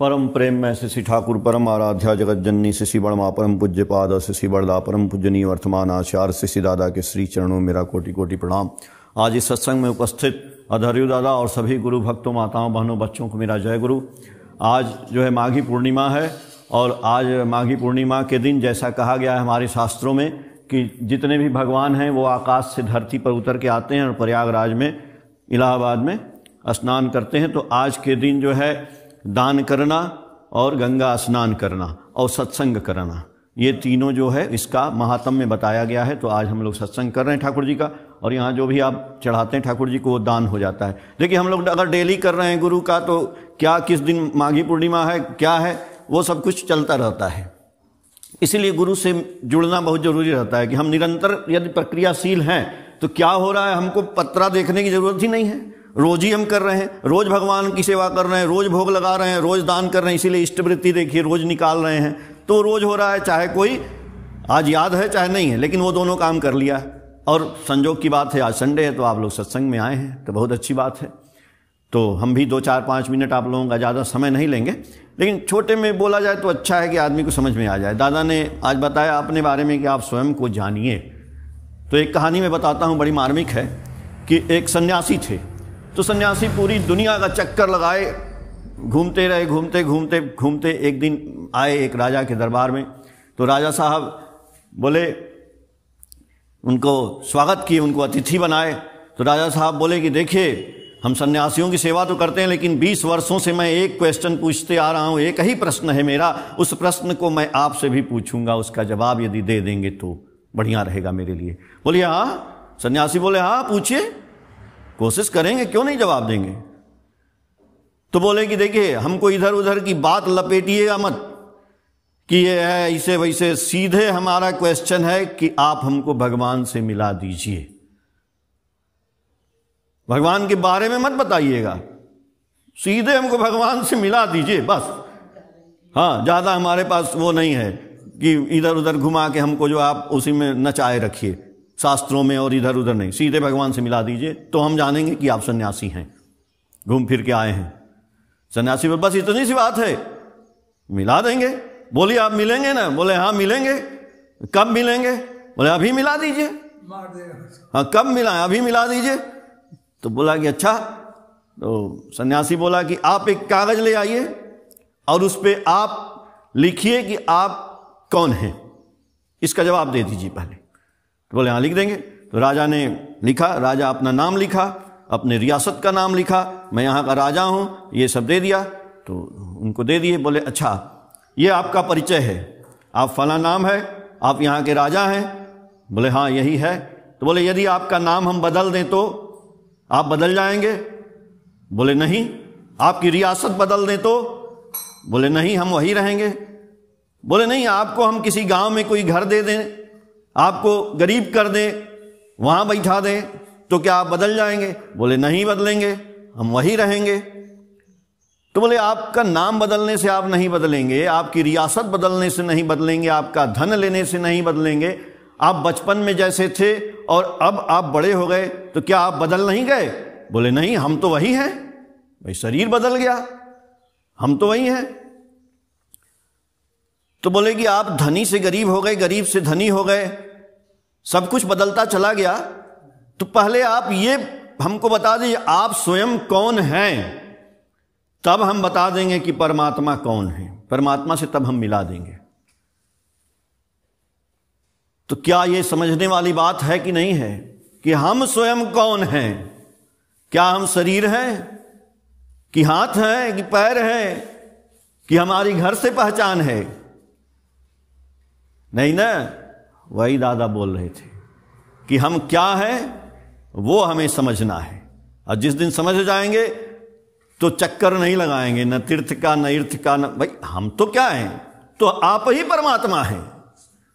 परम प्रेम में शशि ठाकुर परम आराध्या जगत जननी शशि वर्मा परम पूज्य पाद शशि वर्दा परम पूजनी वर्तमान आचार्य शिशि दादा के श्री चरणों मेरा कोटि कोटि प्रणाम आज इस सत्संग में उपस्थित अधर्यु दादा और सभी गुरु भक्तों माताओं बहनों बच्चों को मेरा जय गुरु आज जो है माघी पूर्णिमा है और आज माघी पूर्णिमा के दिन जैसा कहा गया है हमारे शास्त्रों में कि जितने भी भगवान हैं वो आकाश से धरती पर उतर के आते हैं और प्रयागराज में इलाहाबाद में स्नान करते हैं तो आज के दिन जो है दान करना और गंगा स्नान करना और सत्संग करना ये तीनों जो है इसका महात्म में बताया गया है तो आज हम लोग सत्संग कर रहे हैं ठाकुर जी का और यहाँ जो भी आप चढ़ाते हैं ठाकुर जी को वो दान हो जाता है देखिए हम लोग अगर डेली कर रहे हैं गुरु का तो क्या किस दिन माघी पूर्णिमा है क्या है वो सब कुछ चलता रहता है इसीलिए गुरु से जुड़ना बहुत ज़रूरी रहता है कि हम निरंतर यदि प्रक्रियाशील हैं तो क्या हो रहा है हमको पत्रा देखने की जरूरत ही नहीं है रोज ही हम कर रहे हैं रोज भगवान की सेवा कर रहे हैं रोज भोग लगा रहे हैं रोज दान कर रहे हैं इसीलिए इष्टवृत्ति देखिए रोज निकाल रहे हैं तो रोज हो रहा है चाहे कोई आज याद है चाहे नहीं है लेकिन वो दोनों काम कर लिया और संजोग की बात है आज संडे है तो आप लोग सत्संग में आए हैं तो बहुत अच्छी बात है तो हम भी दो चार पाँच मिनट आप लोगों का ज़्यादा समय नहीं लेंगे लेकिन छोटे में बोला जाए तो अच्छा है कि आदमी को समझ में आ जाए दादा ने आज बताया अपने बारे में कि आप स्वयं को जानिए तो एक कहानी मैं बताता हूँ बड़ी मार्मिक है कि एक सन्यासी थे तो सन्यासी पूरी दुनिया का चक्कर लगाए घूमते रहे घूमते घूमते घूमते एक दिन आए एक राजा के दरबार में तो राजा साहब बोले उनको स्वागत किए उनको अतिथि बनाए तो राजा साहब बोले कि देखिए हम सन्यासियों की सेवा तो करते हैं लेकिन 20 वर्षों से मैं एक क्वेश्चन पूछते आ रहा हूँ एक ही प्रश्न है मेरा उस प्रश्न को मैं आपसे भी पूछूंगा उसका जवाब यदि दे देंगे तो बढ़िया रहेगा मेरे लिए बोलिए हाँ सन्यासी बोले हाँ पूछिए कोशिश करेंगे क्यों नहीं जवाब देंगे तो बोले कि देखिए हमको इधर उधर की बात लपेटिएगा मत कि ये है इसे वैसे सीधे हमारा क्वेश्चन है कि आप हमको भगवान से मिला दीजिए भगवान के बारे में मत बताइएगा सीधे हमको भगवान से मिला दीजिए बस हाँ ज़्यादा हमारे पास वो नहीं है कि इधर उधर घुमा के हमको जो आप उसी में नचाए रखिए शास्त्रों में और इधर उधर नहीं सीधे भगवान से मिला दीजिए तो हम जानेंगे कि आप सन्यासी हैं घूम फिर के आए हैं सन्यासी पर बस इतनी सी बात है मिला देंगे बोली आप मिलेंगे ना बोले हाँ मिलेंगे कब मिलेंगे बोले अभी मिला दीजिए हाँ कब मिला अभी मिला दीजिए तो बोला कि अच्छा तो सन्यासी बोला कि आप एक कागज ले आइए और उस पर आप लिखिए कि आप कौन है इसका जवाब दे दीजिए पहले तो बोले हाँ लिख देंगे तो राजा ने लिखा राजा अपना नाम लिखा अपने रियासत का नाम लिखा मैं यहाँ का राजा हूँ ये सब दे दिया तो उनको दे दिए बोले अच्छा ये आपका परिचय है आप फला नाम है आप यहाँ के राजा हैं बोले हाँ यही है तो बोले यदि आपका नाम हम बदल दें तो आप बदल जाएंगे बोले नहीं आपकी रियासत बदल दें तो बोले नहीं हम वही रहेंगे बोले नहीं आपको हम किसी गांव में कोई घर दे दें आपको गरीब कर दें वहां बैठा दें तो क्या आप बदल जाएंगे बोले नहीं बदलेंगे हम वही रहेंगे तो बोले आपका नाम बदलने से आप नहीं बदलेंगे आपकी रियासत बदलने से नहीं बदलेंगे आपका धन लेने से नहीं बदलेंगे आप बचपन में जैसे थे और अब आप बड़े हो गए तो क्या आप बदल नहीं गए बोले नहीं हम तो वही हैं भाई शरीर बदल गया हम तो वही हैं तो बोले कि आप धनी से गरीब हो गए गरीब से धनी हो गए सब कुछ बदलता चला गया तो पहले आप ये हमको बता दीजिए आप स्वयं कौन हैं तब हम बता देंगे कि परमात्मा कौन है परमात्मा से तब हम मिला देंगे तो क्या यह समझने वाली बात है कि नहीं है कि हम स्वयं कौन हैं क्या हम शरीर हैं कि हाथ हैं कि पैर हैं कि हमारी घर से पहचान है नहीं ना वही दादा बोल रहे थे कि हम क्या हैं वो हमें समझना है और जिस दिन समझ जाएंगे तो चक्कर नहीं लगाएंगे न तीर्थ का न इर्थ का न भाई हम तो क्या हैं तो आप ही परमात्मा हैं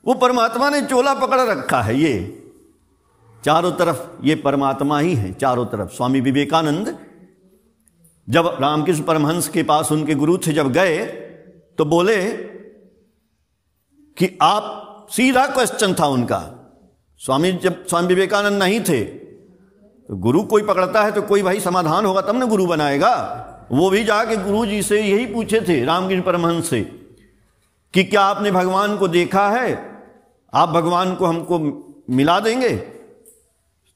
वो परमात्मा ने चोला पकड़ रखा है ये चारों तरफ ये परमात्मा ही है चारों तरफ स्वामी विवेकानंद जब रामकृष्ण परमहंस के पास उनके गुरु थे जब गए तो बोले कि आप सीधा क्वेश्चन था उनका स्वामी जब स्वामी विवेकानंद नहीं थे तो गुरु कोई पकड़ता है तो कोई भाई समाधान होगा तब ना गुरु बनाएगा वो भी जाके गुरु जी से यही पूछे थे रामगिर परमहंस से कि क्या आपने भगवान को देखा है आप भगवान को हमको मिला देंगे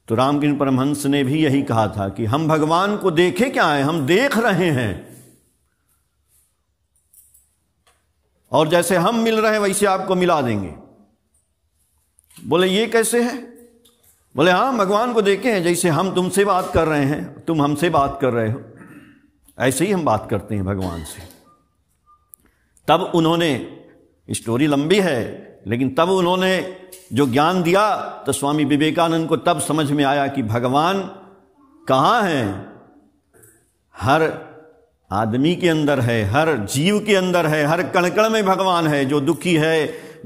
तो रामकृष्ण परमहंस ने भी यही कहा था कि हम भगवान को देखे क्या है हम देख रहे हैं और जैसे हम मिल रहे हैं वैसे आपको मिला देंगे बोले ये कैसे है बोले हाँ भगवान को देखे हैं जैसे हम तुमसे बात कर रहे हैं तुम हमसे बात कर रहे हो ऐसे ही हम बात करते हैं भगवान से तब उन्होंने स्टोरी लंबी है लेकिन तब उन्होंने जो ज्ञान दिया तो स्वामी विवेकानंद को तब समझ में आया कि भगवान कहाँ हैं हर आदमी के अंदर है हर जीव के अंदर है हर कणकण में भगवान है जो दुखी है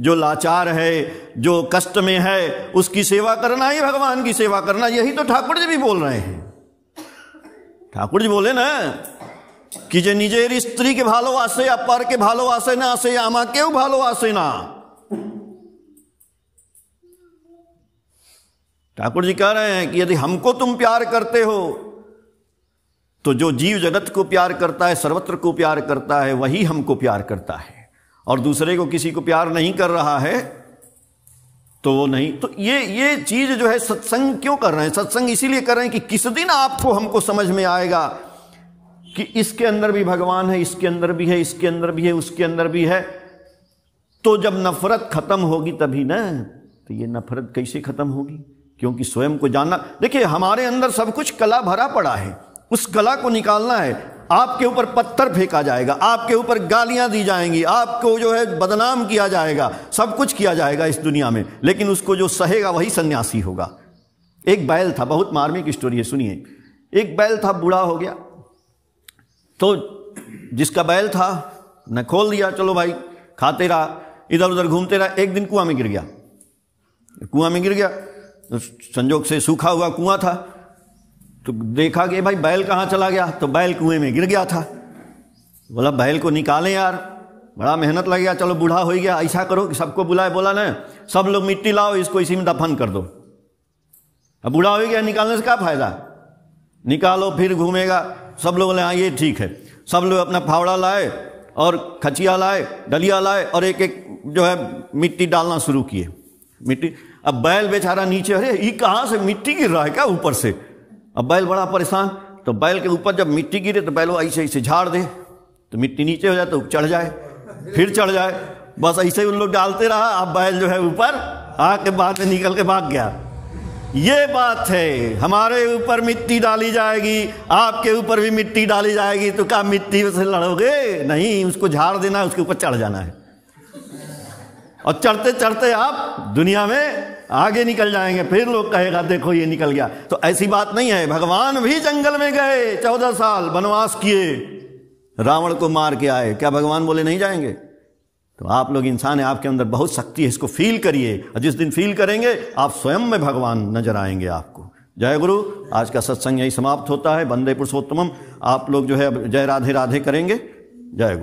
जो लाचार है जो कष्ट में है उसकी सेवा करना ही भगवान की सेवा करना यही तो ठाकुर जी भी बोल रहे हैं ठाकुर जी बोले ना कि जे निजे स्त्री के भालो आसे पर के भालो आसे ना आसे आमा के भालो आसे ना ठाकुर जी कह रहे हैं कि यदि हमको तुम प्यार करते हो तो जो जीव जगत को प्यार करता है सर्वत्र को प्यार करता है वही हमको प्यार करता है और दूसरे को किसी को प्यार नहीं कर रहा है तो वो नहीं तो ये ये चीज जो है सत्संग क्यों कर रहे हैं सत्संग इसीलिए कर रहे हैं कि किस दिन आपको हमको समझ में आएगा कि इसके अंदर भी भगवान है इसके अंदर भी है इसके अंदर भी है उसके अंदर भी है तो जब नफरत खत्म होगी तभी ना तो ये नफरत कैसे खत्म होगी क्योंकि स्वयं को जानना देखिए हमारे अंदर सब कुछ कला भरा पड़ा है उस गला को निकालना है आपके ऊपर पत्थर फेंका जाएगा आपके ऊपर गालियां दी जाएंगी आपको जो है बदनाम किया जाएगा सब कुछ किया जाएगा इस दुनिया में लेकिन उसको जो सहेगा वही सन्यासी होगा एक बैल था बहुत मार्मिक स्टोरी है सुनिए एक बैल था बूढ़ा हो गया तो जिसका बैल था न खोल दिया चलो भाई खाते रहा इधर उधर घूमते रहा एक दिन कुआं में गिर गया कुआं में गिर गया संजोग से सूखा हुआ कुआं था तो देखा कि भाई बैल कहाँ चला गया तो बैल कुएं में गिर गया था बोला बैल को निकालें यार बड़ा मेहनत लग गया चलो बूढ़ा हो गया ऐसा करो कि सबको बुलाए बोला ना सब लोग मिट्टी लाओ इसको इसी में दफन कर दो अब बूढ़ा हो गया निकालने से क्या फ़ायदा निकालो फिर घूमेगा सब लोग बोले हाँ ये ठीक है सब लोग अपना फावड़ा लाए और खचिया लाए डलिया लाए और एक एक जो है मिट्टी डालना शुरू किए मिट्टी अब बैल बेचारा नीचे अरे ये कहाँ से मिट्टी गिर रहा है क्या ऊपर से अब बैल बड़ा परेशान तो बैल के ऊपर जब मिट्टी गिरे तो बैल वो ऐसे ऐसे झाड़ दे तो मिट्टी नीचे हो जाए तो चढ़ जाए फिर चढ़ जाए बस ऐसे ही उन लोग डालते रहा अब बैल जो है ऊपर आके बाद में निकल के भाग गया ये बात है हमारे ऊपर मिट्टी डाली जाएगी आपके ऊपर भी मिट्टी डाली जाएगी तो क्या मिट्टी से लड़ोगे नहीं उसको झाड़ देना है उसके ऊपर चढ़ जाना है और चढ़ते चढ़ते आप दुनिया में आगे निकल जाएंगे फिर लोग कहेगा देखो ये निकल गया तो ऐसी बात नहीं है भगवान भी जंगल में गए चौदह साल वनवास किए रावण को मार के आए क्या भगवान बोले नहीं जाएंगे तो आप लोग इंसान है आपके अंदर बहुत शक्ति है इसको फील करिए और जिस दिन फील करेंगे आप स्वयं में भगवान नजर आएंगे आपको जय गुरु आज का सत्संग यही समाप्त होता है बंदे पुरुषोत्तम आप लोग जो है जय राधे राधे करेंगे जय गुरु